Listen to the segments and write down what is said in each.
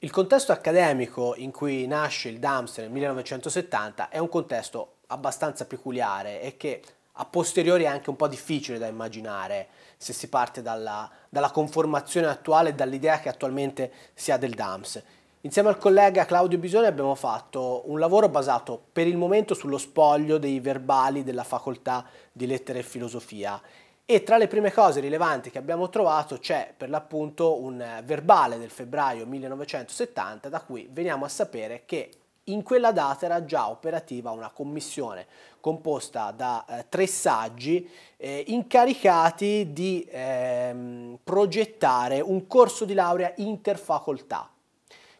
Il contesto accademico in cui nasce il Dams nel 1970 è un contesto abbastanza peculiare e che a posteriori è anche un po' difficile da immaginare se si parte dalla, dalla conformazione attuale e dall'idea che attualmente si ha del DAMS. Insieme al collega Claudio Bisoni abbiamo fatto un lavoro basato per il momento sullo spoglio dei verbali della facoltà di lettere e filosofia e tra le prime cose rilevanti che abbiamo trovato c'è per l'appunto un verbale del febbraio 1970 da cui veniamo a sapere che in quella data era già operativa una commissione composta da eh, tre saggi eh, incaricati di ehm, progettare un corso di laurea interfacoltà.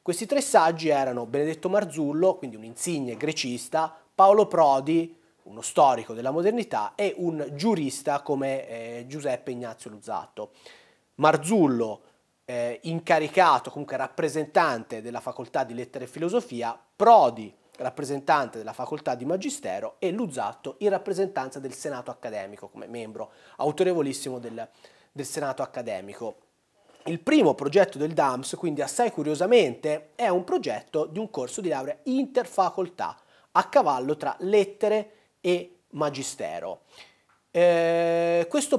Questi tre saggi erano Benedetto Marzullo, quindi un insigne grecista, Paolo Prodi, uno storico della modernità, e un giurista come eh, Giuseppe Ignazio Luzzatto. Marzullo, eh, incaricato, comunque rappresentante della facoltà di lettere e filosofia, Prodi, rappresentante della facoltà di magistero, e Luzzatto in rappresentanza del Senato accademico, come membro autorevolissimo del, del Senato accademico. Il primo progetto del DAMS, quindi assai curiosamente, è un progetto di un corso di laurea interfacoltà a cavallo tra lettere e e magistero. Eh, questo,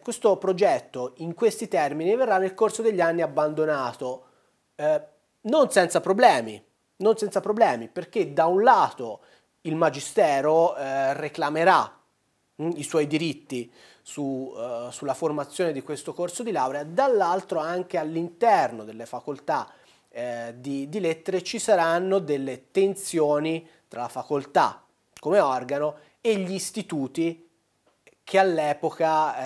questo, progetto in questi termini verrà nel corso degli anni abbandonato, eh, non senza problemi, non senza problemi, perché da un lato il magistero eh, reclamerà mh, hm, i suoi diritti su, eh, sulla formazione di questo corso di laurea, dall'altro anche all'interno delle facoltà eh, di, di lettere ci saranno delle tensioni tra la facoltà come organo e gli istituti che all'epoca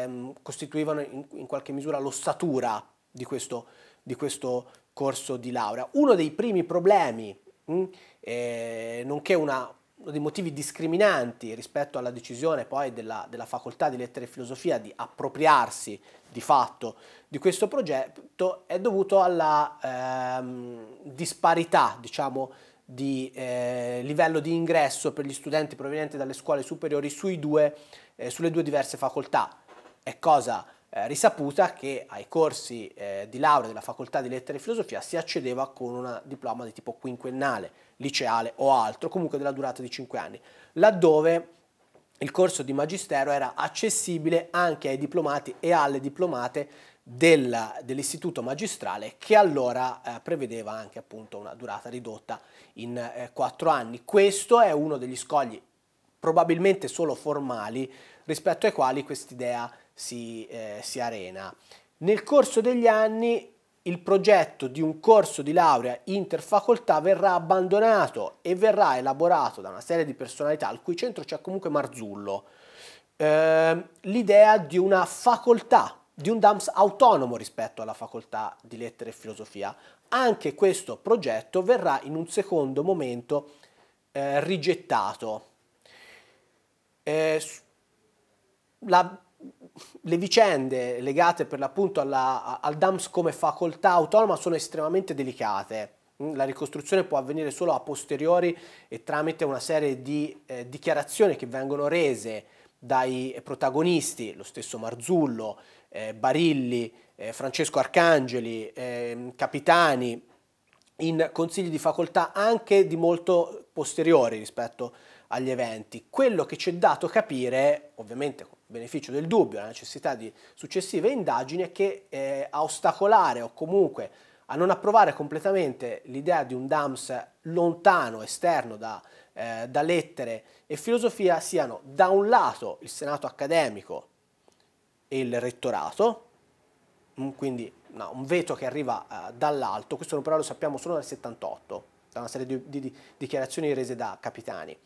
eh, costituivano in, in, qualche misura l'ossatura di questo, di questo corso di laurea. Uno dei primi problemi, mh, mm, eh, nonché una, uno dei motivi discriminanti rispetto alla decisione poi della, della, facoltà di lettere e filosofia di appropriarsi di fatto di questo progetto, è dovuto alla ehm, disparità, diciamo, di eh, livello di ingresso per gli studenti provenienti dalle scuole superiori due, eh, sulle due diverse facoltà. È cosa eh, risaputa che ai corsi eh, di laurea della facoltà di lettere e filosofia si accedeva con un diploma di tipo quinquennale, liceale o altro, comunque della durata di 5 anni, laddove il corso di magistero era accessibile anche ai diplomati e alle diplomate dell'istituto magistrale che allora eh, prevedeva anche appunto una durata ridotta in eh, quattro anni. Questo è uno degli scogli probabilmente solo formali rispetto ai quali quest'idea si, eh, si arena. Nel corso degli anni il progetto di un corso di laurea interfacoltà verrà abbandonato e verrà elaborato da una serie di personalità al cui centro c'è comunque Marzullo. Ehm, l'idea di una facoltà di un DAMS autonomo rispetto alla facoltà di lettere e filosofia. Anche questo progetto verrà in un secondo momento eh, rigettato. Eh, la, le vicende legate per l'appunto alla, al DAMS come facoltà autonoma sono estremamente delicate. Mm, la ricostruzione può avvenire solo a posteriori e tramite una serie di eh, dichiarazioni che vengono rese dai protagonisti, lo stesso Marzullo, eh, Barilli, eh, Francesco Arcangeli, eh, Capitani, in consigli di facoltà anche di molto posteriori rispetto agli eventi. Quello che ci è dato capire, ovviamente con beneficio del dubbio, la necessità di successive indagini, è che eh, a ostacolare o comunque a non approvare completamente l'idea di un DAMS lontano, esterno da, eh, da lettere e filosofia siano da un lato il Senato accademico e il rettorato, mm, quindi no, un veto che arriva uh, dall'alto, questo però lo sappiamo solo nel 78, da una serie di, di, di dichiarazioni rese da capitani.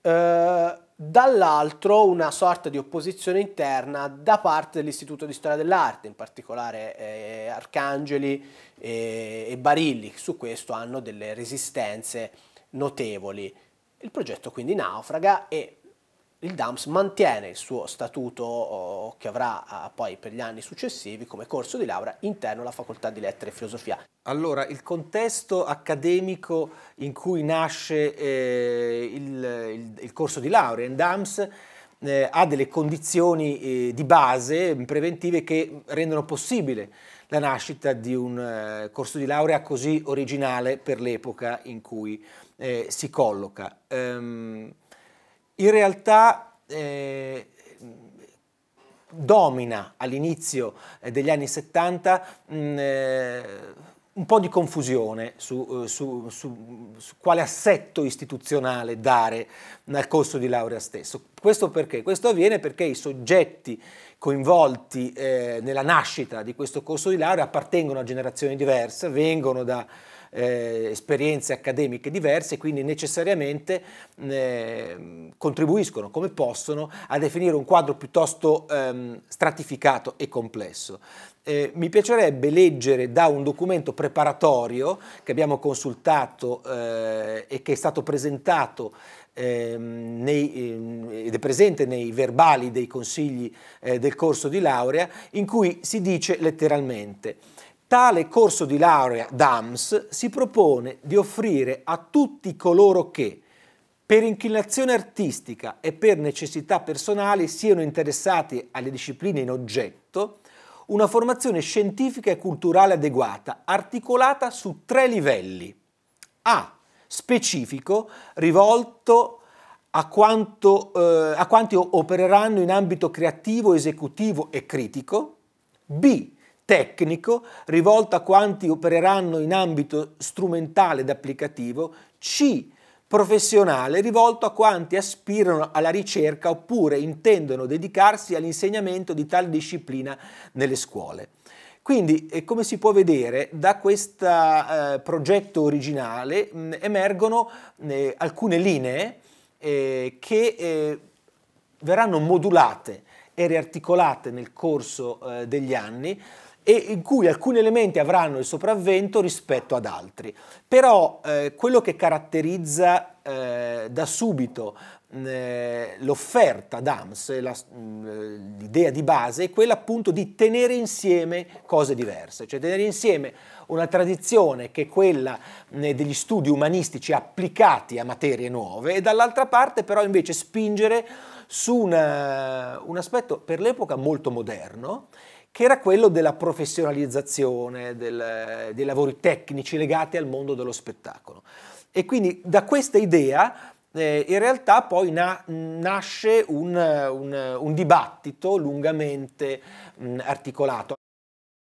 Uh, dall'altro una sorta di opposizione interna da parte dell'Istituto di Storia dell'Arte, in particolare eh, Arcangeli e, e Barilli, su questo hanno delle resistenze notevoli. Il progetto quindi naufraga e il DAMS mantiene il suo statuto oh, che avrà ah, poi per gli anni successivi come corso di laurea interno alla facoltà di lettere e filosofia. Allora, il contesto accademico in cui nasce eh, il, il, il, corso di laurea in DAMS eh, ha delle condizioni eh, di base preventive che rendono possibile la nascita di un eh, corso di laurea così originale per l'epoca in cui eh, si colloca. Um, in realtà eh, domina all'inizio eh, degli anni 70 mh, mm, eh, un po' di confusione su, eh, su, su, su, quale assetto istituzionale dare al corso di laurea stesso. Questo perché? Questo avviene perché i soggetti coinvolti eh, nella nascita di questo corso di laurea appartengono a generazioni diverse, vengono da eh, esperienze accademiche diverse, quindi necessariamente eh, contribuiscono come possono a definire un quadro piuttosto ehm, stratificato e complesso. Eh, mi piacerebbe leggere da un documento preparatorio che abbiamo consultato eh, e che è stato presentato eh, nei, ehm, ed è presente nei verbali dei consigli eh, del corso di laurea, in cui si dice letteralmente Tale corso di laurea DAMS si propone di offrire a tutti coloro che, per inclinazione artistica e per necessità personali, siano interessati alle discipline in oggetto, una formazione scientifica e culturale adeguata, articolata su tre livelli. A. Specifico, rivolto a, quanto, eh, a quanti opereranno in ambito creativo, esecutivo e critico. B tecnico rivolto a quanti opereranno in ambito strumentale ed applicativo, C professionale rivolto a quanti aspirano alla ricerca oppure intendono dedicarsi all'insegnamento di tale disciplina nelle scuole. Quindi, eh, come si può vedere, da questo eh, progetto originale mh, mm, emergono eh, alcune linee eh, che eh, verranno modulate e riarticolate nel corso eh, degli anni e in cui alcuni elementi avranno il sopravvento rispetto ad altri. Però eh, quello che caratterizza eh, da subito eh, l'offerta d'AMS, la, eh, l'idea di base, è quella appunto di tenere insieme cose diverse, cioè tenere insieme una tradizione che è quella eh, degli studi umanistici applicati a materie nuove e dall'altra parte però invece spingere su una, un aspetto per l'epoca molto moderno che era quello della professionalizzazione del, dei lavori tecnici legati al mondo dello spettacolo. E quindi da questa idea eh, in realtà poi na nasce un, un, un dibattito lungamente mh, articolato.